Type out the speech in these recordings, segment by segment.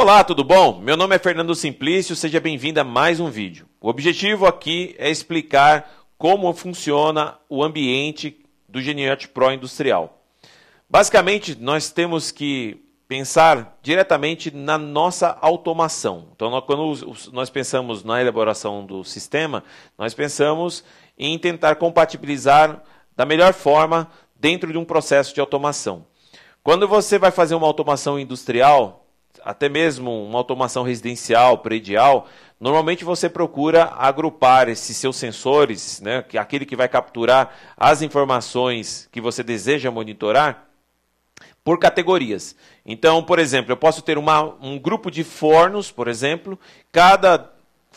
Olá, tudo bom? Meu nome é Fernando Simplício, seja bem-vindo a mais um vídeo. O objetivo aqui é explicar como funciona o ambiente do Geniot Pro Industrial. Basicamente, nós temos que pensar diretamente na nossa automação. Então, quando nós pensamos na elaboração do sistema, nós pensamos em tentar compatibilizar da melhor forma dentro de um processo de automação. Quando você vai fazer uma automação industrial, até mesmo uma automação residencial, predial, normalmente você procura agrupar esses seus sensores, né, é aquele que vai capturar as informações que você deseja monitorar, por categorias. Então, por exemplo, eu posso ter uma, um grupo de fornos, por exemplo, cada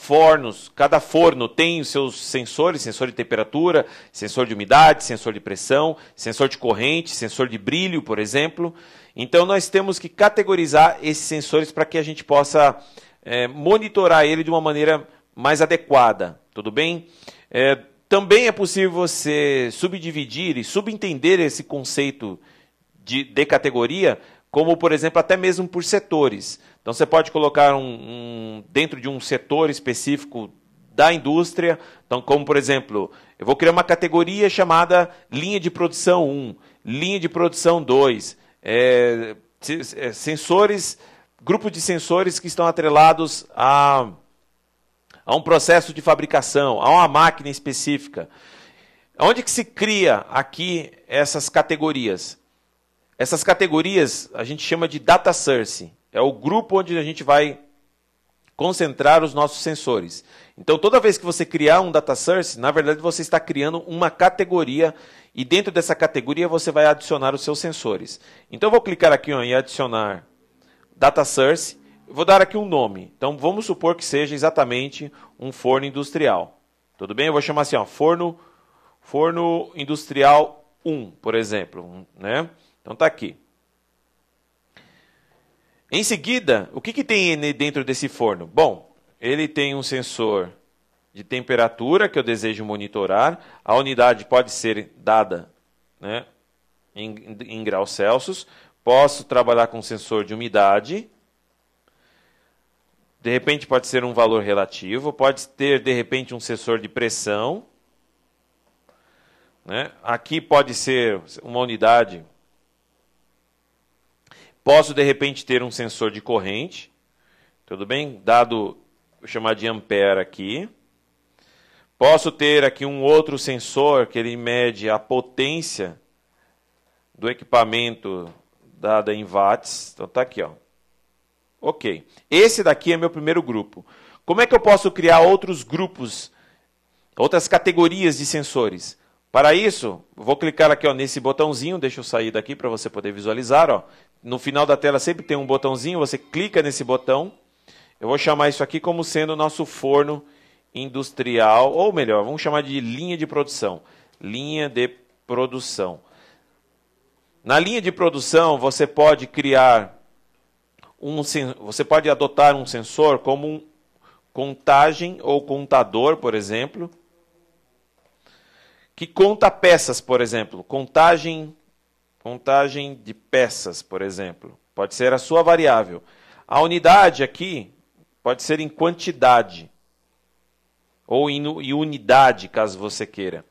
fornos, cada forno tem os seus sensores, sensor de temperatura, sensor de umidade, sensor de pressão, sensor de corrente, sensor de brilho, por exemplo. Então nós temos que categorizar esses sensores para que a gente possa é, monitorar ele de uma maneira mais adequada, tudo bem? É, também é possível você subdividir e subentender esse conceito de, de categoria, como por exemplo até mesmo por setores. Então você pode colocar um, um, dentro de um setor específico da indústria. Então, como por exemplo, eu vou criar uma categoria chamada linha de produção 1, linha de produção 2, é, é, sensores, grupo de sensores que estão atrelados a, a um processo de fabricação, a uma máquina específica. Onde que se cria aqui essas categorias? Essas categorias a gente chama de data source. É o grupo onde a gente vai concentrar os nossos sensores. Então, toda vez que você criar um data source, na verdade você está criando uma categoria e dentro dessa categoria você vai adicionar os seus sensores. Então, eu vou clicar aqui ó, em adicionar data source, vou dar aqui um nome. Então, vamos supor que seja exatamente um forno industrial. Tudo bem? Eu vou chamar assim, ó, forno forno industrial 1, por exemplo, né? Então tá aqui. Em seguida, o que, que tem dentro desse forno? Bom, ele tem um sensor de temperatura que eu desejo monitorar. A unidade pode ser dada né, em, em graus Celsius. Posso trabalhar com sensor de umidade. De repente pode ser um valor relativo, pode ter de repente um sensor de pressão. Né? Aqui pode ser uma unidade Posso, de repente, ter um sensor de corrente. Tudo bem? Dado, vou chamar de ampere aqui. Posso ter aqui um outro sensor que ele mede a potência do equipamento dada em watts. Então tá aqui, ó. Ok. Esse daqui é meu primeiro grupo. Como é que eu posso criar outros grupos, outras categorias de sensores? Para isso, vou clicar aqui ó, nesse botãozinho, deixa eu sair daqui para você poder visualizar. Ó. No final da tela sempre tem um botãozinho, você clica nesse botão. Eu vou chamar isso aqui como sendo o nosso forno industrial, ou melhor, vamos chamar de linha de produção. Linha de produção. Na linha de produção, você pode criar um, você pode adotar um sensor como um contagem ou contador, por exemplo, que conta peças, por exemplo, contagem, contagem de peças, por exemplo, pode ser a sua variável. A unidade aqui pode ser em quantidade ou em, em unidade, caso você queira.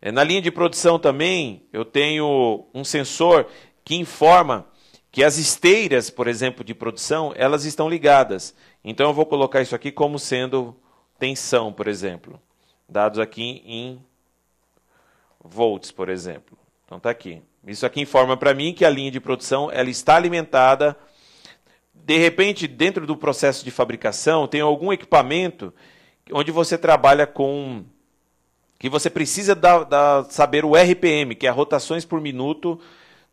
É, na linha de produção também eu tenho um sensor que informa que as esteiras, por exemplo, de produção, elas estão ligadas. Então eu vou colocar isso aqui como sendo tensão, por exemplo, dados aqui em volts, por exemplo. Então está aqui. Isso aqui informa para mim que a linha de produção ela está alimentada. De repente, dentro do processo de fabricação, tem algum equipamento onde você trabalha com que você precisa da, da, saber o RPM, que é rotações por minuto,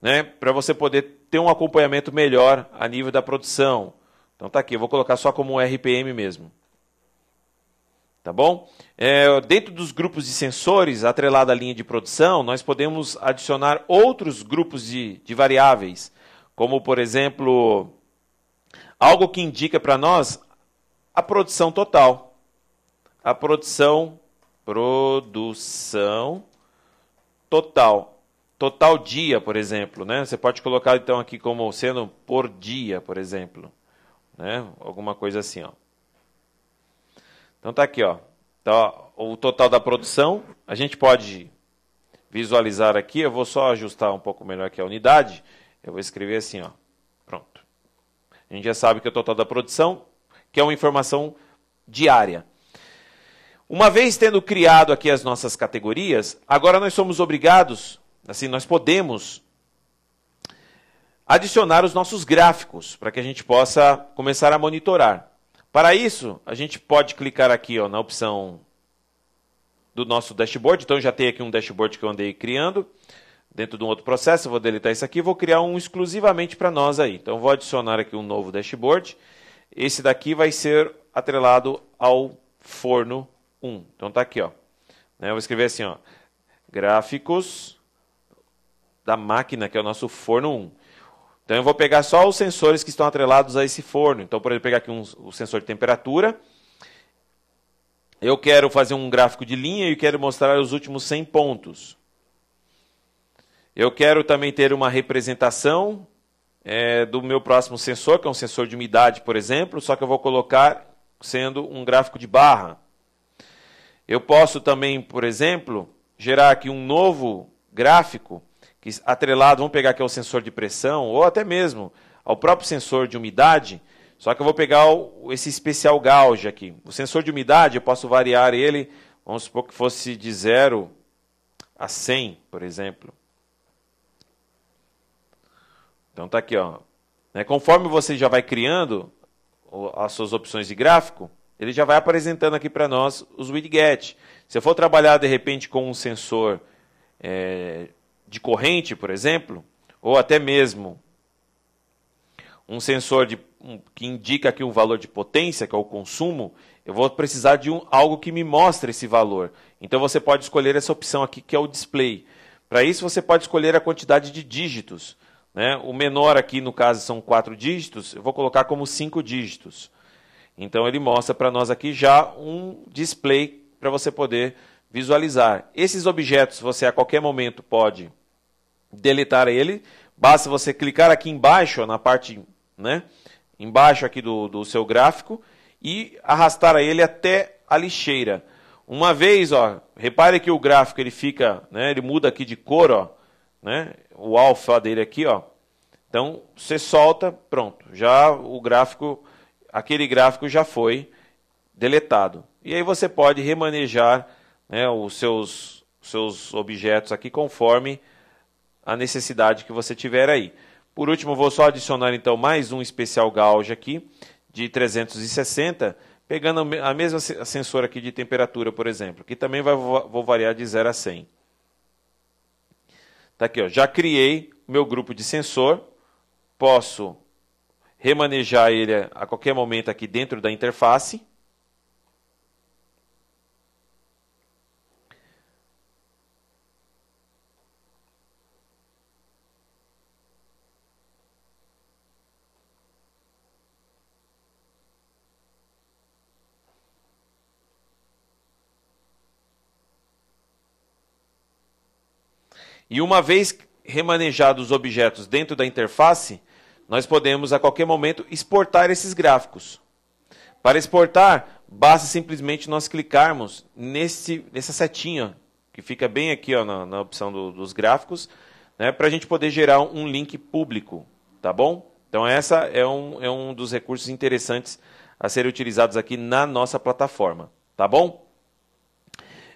né, para você poder ter um acompanhamento melhor a nível da produção. Então tá aqui, eu vou colocar só como RPM mesmo. Tá bom? É, dentro dos grupos de sensores, atrelada à linha de produção, nós podemos adicionar outros grupos de, de variáveis, como, por exemplo, algo que indica para nós a produção total. A produção, produção total. Total dia, por exemplo. Né? Você pode colocar, então, aqui como sendo por dia, por exemplo. Né? Alguma coisa assim, ó. Então tá aqui, ó. Tá, o total da produção, a gente pode visualizar aqui, eu vou só ajustar um pouco melhor aqui a unidade, eu vou escrever assim, ó. Pronto. A gente já sabe que é o total da produção, que é uma informação diária. Uma vez tendo criado aqui as nossas categorias, agora nós somos obrigados, assim, nós podemos adicionar os nossos gráficos para que a gente possa começar a monitorar. Para isso, a gente pode clicar aqui ó, na opção do nosso dashboard. Então, já tem aqui um dashboard que eu andei criando dentro de um outro processo. Eu vou deletar isso aqui e vou criar um exclusivamente para nós aí. Então, vou adicionar aqui um novo dashboard. Esse daqui vai ser atrelado ao forno 1. Então, tá aqui. Ó. Né, eu vou escrever assim, ó, gráficos da máquina, que é o nosso forno 1. Então eu vou pegar só os sensores que estão atrelados a esse forno. Então, por exemplo, pegar aqui um, o sensor de temperatura. Eu quero fazer um gráfico de linha e quero mostrar os últimos 100 pontos. Eu quero também ter uma representação é, do meu próximo sensor, que é um sensor de umidade, por exemplo, só que eu vou colocar sendo um gráfico de barra. Eu posso também, por exemplo, gerar aqui um novo gráfico que atrelado, vamos pegar aqui o sensor de pressão, ou até mesmo ao próprio sensor de umidade, só que eu vou pegar o, esse especial gauge aqui. O sensor de umidade, eu posso variar ele, vamos supor que fosse de 0 a 100, por exemplo. Então tá aqui, ó. Né, conforme você já vai criando as suas opções de gráfico, ele já vai apresentando aqui para nós os widget. Se eu for trabalhar de repente com um sensor é, de corrente, por exemplo, ou até mesmo um sensor de, um, que indica aqui um valor de potência, que é o consumo, eu vou precisar de um, algo que me mostre esse valor. Então você pode escolher essa opção aqui, que é o display. Para isso, você pode escolher a quantidade de dígitos. Né? O menor aqui, no caso, são quatro dígitos, eu vou colocar como cinco dígitos. Então ele mostra para nós aqui já um display para você poder visualizar. Esses objetos você a qualquer momento pode deletar ele, basta você clicar aqui embaixo, na parte né, embaixo aqui do, do seu gráfico, e arrastar ele até a lixeira. Uma vez, ó, repare que o gráfico ele fica, né, ele muda aqui de cor, ó, né, o alfa dele aqui, ó. Então, você solta, pronto, já o gráfico, aquele gráfico já foi deletado. E aí você pode remanejar né, os seus, seus objetos aqui conforme a necessidade que você tiver aí. Por último, vou só adicionar então mais um especial gauge aqui de 360, pegando a mesma sensor aqui de temperatura, por exemplo, que também vai, vou variar de 0 a 100. Tá aqui, ó, já criei meu grupo de sensor, posso remanejar ele a qualquer momento aqui dentro da interface. E uma vez remanejados os objetos dentro da interface, nós podemos a qualquer momento exportar esses gráficos. Para exportar, basta simplesmente nós clicarmos nesse, nessa setinha, que fica bem aqui ó, na, na opção do, dos gráficos, né, para a gente poder gerar um link público, tá bom? Então essa é um, é um dos recursos interessantes a serem utilizados aqui na nossa plataforma, tá bom?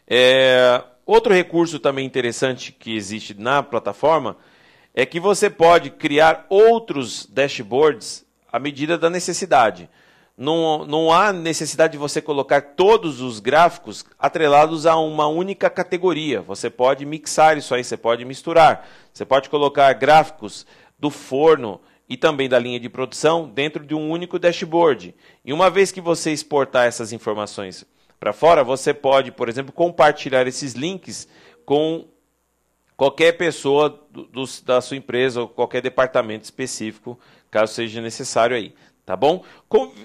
É, Outro recurso também interessante que existe na plataforma é que você pode criar outros dashboards à medida da necessidade. Não, não há necessidade de você colocar todos os gráficos atrelados a uma única categoria. Você pode mixar isso aí, você pode misturar. Você pode colocar gráficos do forno e também da linha de produção dentro de um único dashboard. E uma vez que você exportar essas informações para fora, você pode, por exemplo, compartilhar esses links com qualquer pessoa do, do, da sua empresa ou qualquer departamento específico, caso seja necessário aí, tá bom?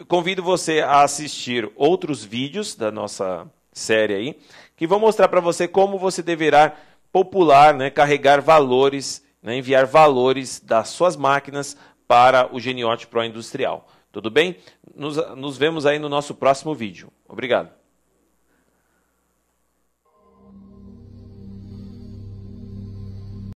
Convido você a assistir outros vídeos da nossa série aí, que vão mostrar para você como você deverá popular, né, carregar valores, né, enviar valores das suas máquinas para o Geniote Pro Industrial. Tudo bem? Nos, nos vemos aí no nosso próximo vídeo. Obrigado.